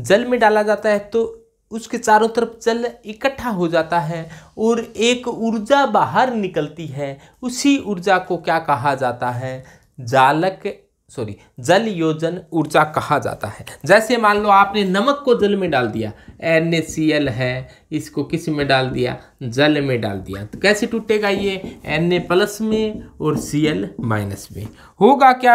जल में डाला जाता है तो उसके चारों तरफ जल इकट्ठा हो जाता है और एक ऊर्जा बाहर निकलती है उसी ऊर्जा को क्या कहा जाता है जालक सॉरी जल योजन ऊर्जा कहा जाता है जैसे मान लो आपने नमक को जल में डाल दिया एन है इसको किस में डाल दिया जल में डाल दिया तो कैसे टूटेगा ये एन प्लस में और सी एल माइनस में होगा क्या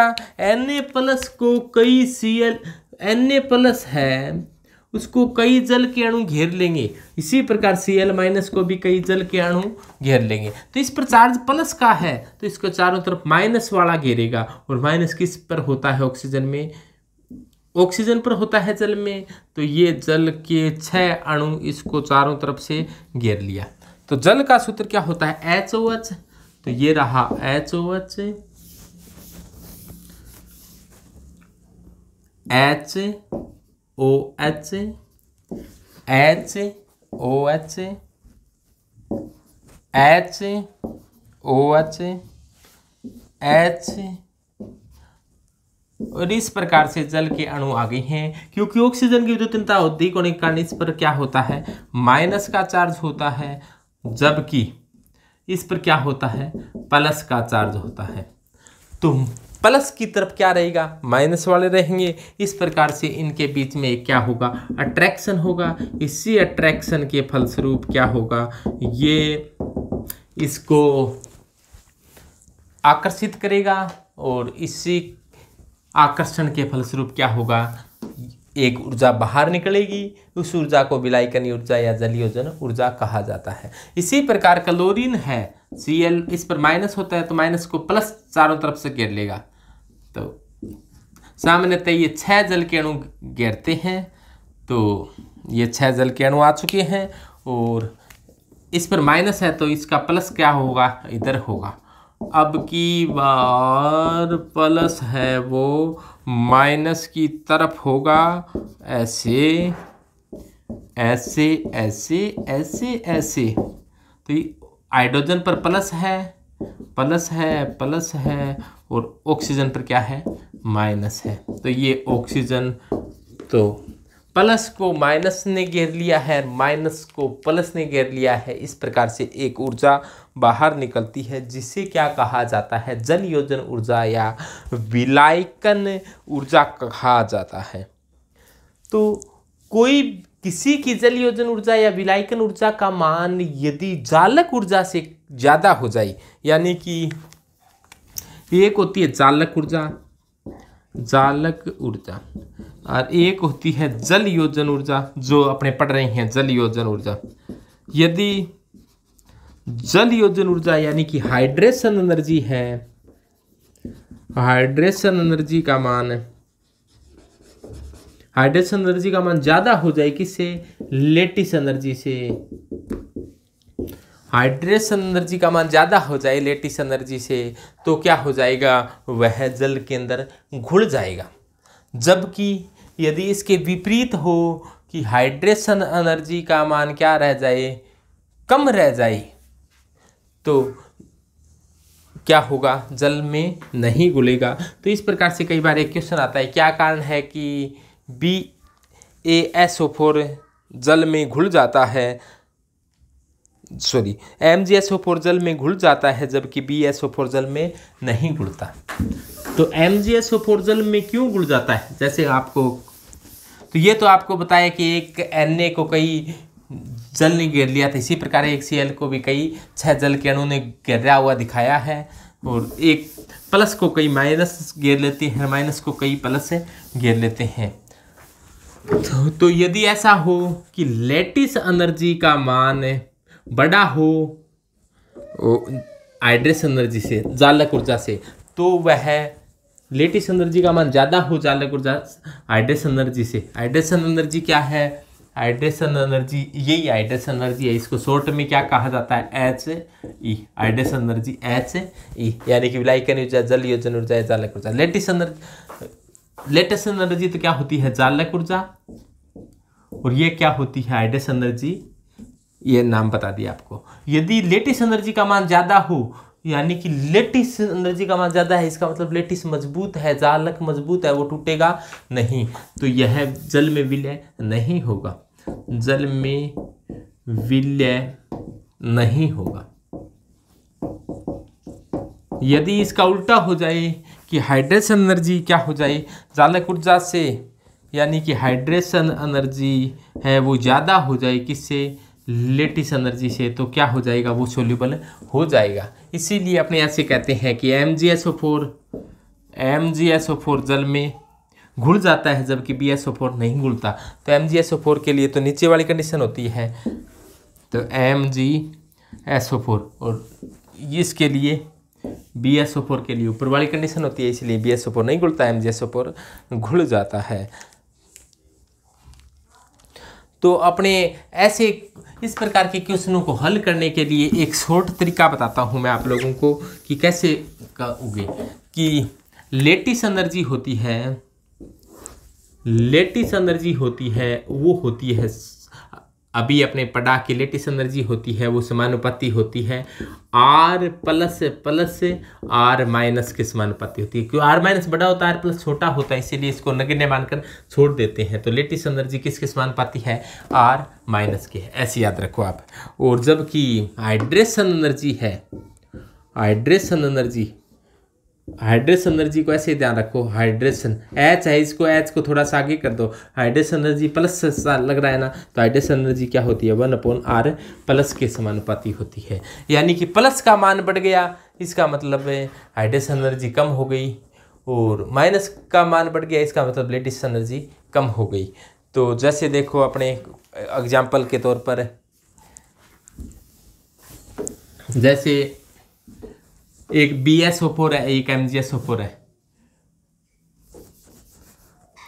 एन प्लस को कई C L N A plus है उसको कई जल के अणु घेर लेंगे इसी प्रकार सी एल माइनस को भी कई जल के अणु घेर लेंगे तो इस पर चार्ज प्लस का है तो इसको चारों तरफ माइनस वाला घेरेगा और माइनस किस पर होता है ऑक्सीजन में ऑक्सीजन पर होता है जल में तो ये जल के छः अणु इसको चारों तरफ से घेर लिया तो जल का सूत्र क्या होता है एच ओ एच तो ये रहा H O H H O H H O H H O H H और इस प्रकार से जल के अणु आ गए हैं क्योंकि ऑक्सीजन की विद्युतता होती होने कारण इस पर क्या होता है माइनस का चार्ज होता है जबकि इस पर क्या होता है प्लस का चार्ज होता है तो प्लस की तरफ क्या रहेगा माइनस वाले रहेंगे इस प्रकार से इनके बीच में क्या होगा अट्रैक्शन होगा इसी अट्रैक्शन के फलस्वरूप क्या होगा ये इसको आकर्षित करेगा और इसी आकर्षण के फलस्वरूप क्या होगा एक ऊर्जा बाहर निकलेगी उस ऊर्जा को विलायकनी ऊर्जा या जलियोजन ऊर्जा कहा जाता है इसी प्रकार क्लोरीन है सी एल इस पर माइनस होता है तो माइनस को प्लस चारों तरफ से घेर लेगा तो सामान्यतः ये छह जल के अणु घेरते हैं तो ये छह जल के अणु आ चुके हैं और इस पर माइनस है तो इसका प्लस क्या होगा इधर होगा अब की बार प्लस है वो माइनस की तरफ होगा ऐसे ऐसे ऐसे ऐसे ऐसे तो हाइड्रोजन पर प्लस है प्लस है प्लस है और ऑक्सीजन पर क्या है माइनस है तो ये ऑक्सीजन तो प्लस को माइनस ने घेर लिया है माइनस को प्लस ने घेर लिया है इस प्रकार से एक ऊर्जा बाहर निकलती है जिसे क्या कहा जाता है जल योजन ऊर्जा या विलायकन ऊर्जा कहा जाता है तो कोई किसी की जल योजन ऊर्जा या विलायकन ऊर्जा का मान यदि जालक ऊर्जा से ज़्यादा हो जाए यानी कि एक होती है जालक ऊर्जा जालक ऊर्जा और एक होती है जल योजन ऊर्जा जो अपने पढ़ रहे हैं जल योजन ऊर्जा यदि जल योजन ऊर्जा यानी कि हाइड्रेशन एनर्जी है हाइड्रेशन एनर्जी का मान है हाइड्रेशन एनर्जी का मान ज़्यादा हो जाए किससे लेटिस एनर्जी से हाइड्रेशन एनर्जी का मान ज़्यादा हो जाए लेटिस एनर्जी से तो क्या हो जाएगा वह जल के अंदर घुल जाएगा जबकि यदि इसके विपरीत हो कि हाइड्रेशन एनर्जी का मान क्या रह जाए कम रह जाए तो क्या होगा जल में नहीं घुलेगा तो इस प्रकार से कई बार एक क्वेश्चन आता है क्या कारण है कि B A S O four जल में घुल जाता है sorry M G S O four जल में घुल जाता है जबकि बी एस ओ फोर जल में नहीं घुलता तो M G S O four जल में क्यों घुल जाता है जैसे आपको तो ये तो आपको बताया कि एक एन ए को कई जल ने घेर लिया था इसी प्रकार एक सी एल को भी कई छह जल के अणु ने घेरा हुआ दिखाया है और एक प्लस को कई माइनस घेर लेते हैं माइनस को कई प्लस घेर लेते हैं तो, तो यदि ऐसा हो कि लेटिस एनर्जी का मान बड़ा हो आइड्रेस एनर्जी से जालक ऊर्जा से तो वह लेटिस एनर्जी का मान ज़्यादा हो जालक ऊर्जा आइड्रेस एनर्जी से आइड्रेस एनर्जी क्या है हाइड्रेशन एनर्जी यही आइड्रेस एनर्जी है इसको शॉर्ट में क्या कहा जाता है एच ई आइड्रेस एनर्जी एच ई यानी कि विलायकन ऊर्जा जल योजन ऊर्जा जालक ऊर्जा लेटिस एनर्जी लेटेस्ट एनर्जी तो क्या होती है जालक ऊर्जा और ये क्या होती है आइडेस एनर्जी ये नाम बता दिया आपको यदि लेटेस्ट एनर्जी का मान ज़्यादा हो यानी कि लेटिस एनर्जी का मान ज़्यादा है इसका मतलब लेटिस मजबूत है जालक मजबूत है वो टूटेगा नहीं तो यह जल में विलय नहीं होगा जल में विलय नहीं होगा यदि इसका उल्टा हो जाए कि हाइड्रेशन एनर्जी क्या हो जाए जालक ऊर्जा से यानी कि हाइड्रेशन एनर्जी है वो ज़्यादा हो जाए किससे लेटिस एनर्जी से तो क्या हो जाएगा वो सोल्यूबल हो जाएगा इसीलिए अपने यहाँ से कहते हैं कि M G S O four M G S O four जल में घुल जाता है जबकि बी एस ओ फोर नहीं घुलता तो M G S O four के लिए तो नीचे वाली कंडीशन होती है तो M G S O four और इसके लिए बी एस ओपोर के लिए ऊपर वाली कंडीशन होती है इसलिए बी एस ओपोर नहीं घुलता एम जी एस ओपोर घुल जाता है तो अपने ऐसे इस प्रकार के क्वेश्चनों को हल करने के लिए एक शॉर्ट तरीका बताता हूं मैं आप लोगों को कि कैसे का उगे कि लेटिस एनर्जी होती है लेटिस एनर्जी होती है वो होती है अभी अपने पड़ा की लेटिस एनर्जी होती है वो समानुपाती होती है R plus plus R minus के समानुपाति होती है क्यों आर माइनस बड़ा होता है आर प्लस छोटा होता है इसीलिए इसको नगण्य मानकर छोड़ देते हैं तो लेटिस एनर्जी किसके समानुपाति है आर माइनस के ऐसे याद रखो आप और जबकि हाइड्रेशन एनर्जी है हाइड्रेशन एनर्जी हाइड्रेशन एनर्जी को ऐसे ध्यान रखो हाइड्रेशन एच है इसको एच को थोड़ा सा आगे कर दो हाइड्रेशन एनर्जी प्लस लग रहा है ना तो हाइड्रेशन एनर्जी क्या होती है वन अपॉन आर प्लस के समानुपाती होती है यानी कि प्लस का मान बढ़ गया इसका मतलब है हाइड्रेशन एनर्जी कम हो गई और माइनस का मान बढ़ गया इसका मतलब लेटिस एनर्जी कम हो गई तो जैसे देखो अपने एग्जाम्पल के तौर पर जैसे एक बी एस ओ फोर है एक M G S O four है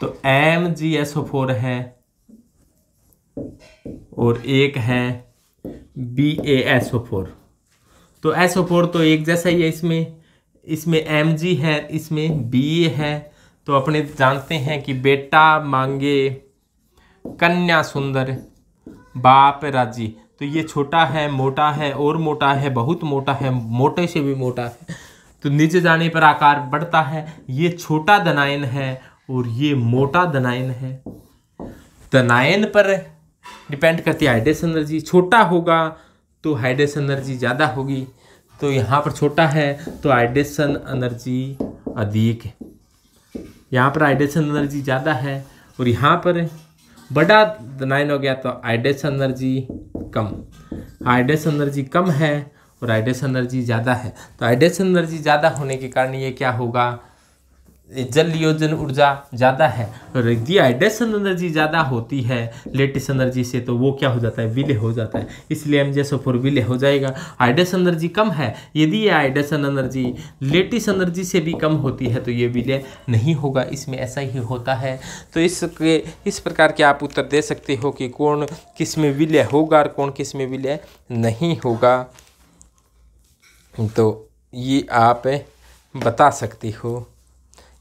तो M G S O four है और एक है B A S O four तो एस ओ फोर तो एक जैसा ही है इसमें इसमें एम जी है इसमें बी ए है तो अपने जानते हैं कि बेटा मांगे कन्या सुंदर बाप राजी तो ये छोटा है मोटा है और मोटा है बहुत मोटा है मोटे से भी मोटा है तो नीचे जाने पर आकार बढ़ता है ये छोटा दनायन है और ये मोटा दनायन है दनायन पर डिपेंड करती है हाइड्रेस एनर्जी छोटा होगा तो हाइड्रेशन एनर्जी ज़्यादा होगी तो यहाँ पर छोटा है तो हाइड्रेशन एनर्जी अधिक है यहाँ पर हाइड्रेशन एनर्जी ज़्यादा है और यहाँ पर बड़ा दनायन हो गया तो हाइड्रेशन एनर्जी कम हाइड्रेशन एनर्जी कम है और हाइड्रेशन एनर्जी ज़्यादा है तो हाइड्रेशन एनर्जी ज़्यादा होने के कारण ये क्या होगा जल योजन ऊर्जा ज़्यादा है और डिहाइड्रेशन एनर्जी ज़्यादा होती है लेटेस्ट एनर्जी से तो वो क्या हो जाता है विले हो जाता है इसलिए एम जैसो फोर विले हो जाएगा हाइड्रेशन एनर्जी कम है यदि ये हाइड्रेशन एनर्जी लेटेस्ट एनर्जी से भी कम होती है तो ये विले नहीं होगा इसमें ऐसा ही होता है तो इसके इस प्रकार के आप उत्तर दे सकते हो कि कौन किस में विलय होगा और कौन किस में विलय नहीं होगा तो ये आप बता सकते हो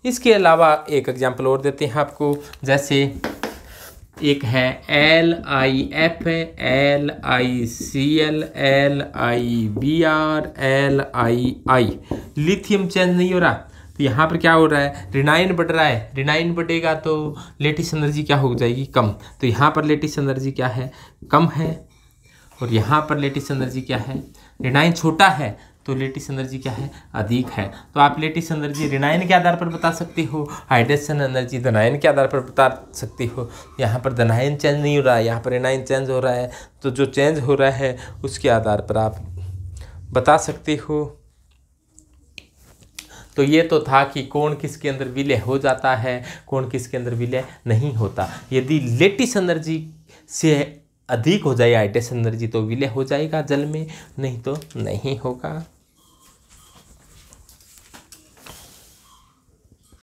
इसके अलावा एक एग्जाम्पल और देते हैं आपको जैसे एक है L I F L I C L L I B R L I I lithium change नहीं हो रहा तो यहाँ पर क्या हो रहा है रिनाइन बढ़ रहा है रिनाइन बढ़ेगा तो लेटिस एनर्जी क्या हो जाएगी कम तो यहाँ पर लेटिस एनर्जी क्या है कम है और यहाँ पर लेटिस एनर्जी क्या है रिनाइन छोटा है तो लेटिस एनर्जी क्या है अधिक है तो आप लेटिस एनर्जी रिनाइन के आधार पर बता सकते हो हाइड्रेशन एनर्जी धनाइन के आधार पर बता सकते हो यहाँ पर धनाइन चेंज नहीं हो रहा है यहाँ पर रिनाइन चेंज हो रहा है तो जो चेंज हो रहा है उसके आधार पर आप बता सकते हो तो ये तो था कि कौन किसके अंदर विलय हो जाता है कौन किसके अंदर विलय नहीं होता यदि लेटिस एनर्जी से अधिक हो जाए हाइड्रेशन एनर्जी तो विलय हो जाएगा जल में नहीं तो नहीं होगा